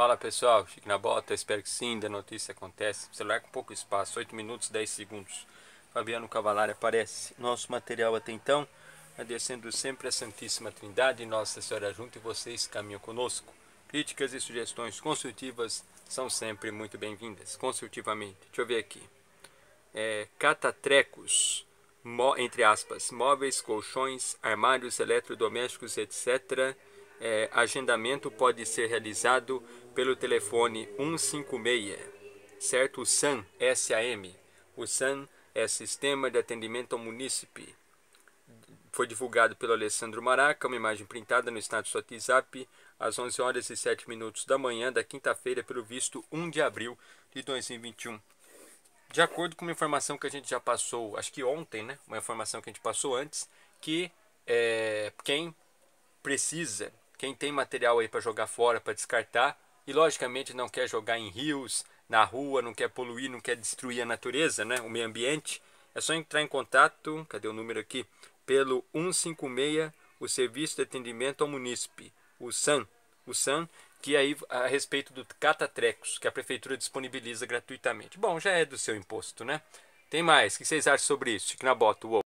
Fala pessoal, Chique na Bota, espero que sim, da notícia acontece. O celular é com pouco espaço, 8 minutos 10 segundos. Fabiano Cavalari aparece. Nosso material até então, agradecendo sempre a Santíssima Trindade, Nossa Senhora junto e vocês caminham conosco. Críticas e sugestões construtivas são sempre muito bem-vindas, construtivamente. Deixa eu ver aqui. É, catatrecos, entre aspas, móveis, colchões, armários eletrodomésticos, etc é, agendamento pode ser realizado pelo telefone 156, certo? O SAM, S-A-M. O SAM é Sistema de Atendimento ao Munícipe. Foi divulgado pelo Alessandro Maraca, uma imagem printada no status WhatsApp, às 11 horas e 7 minutos da manhã da quinta-feira, pelo visto 1 de abril de 2021. De acordo com uma informação que a gente já passou, acho que ontem, né? Uma informação que a gente passou antes, que é, quem precisa quem tem material aí para jogar fora, para descartar, e logicamente não quer jogar em rios, na rua, não quer poluir, não quer destruir a natureza, né? o meio ambiente, é só entrar em contato, cadê o número aqui? Pelo 156, o Serviço de Atendimento ao Munícipe, o SAM, o SAM, que é aí a respeito do catatrecos, que a prefeitura disponibiliza gratuitamente. Bom, já é do seu imposto, né? Tem mais, o que vocês acham sobre isso? Fique na bota, uou.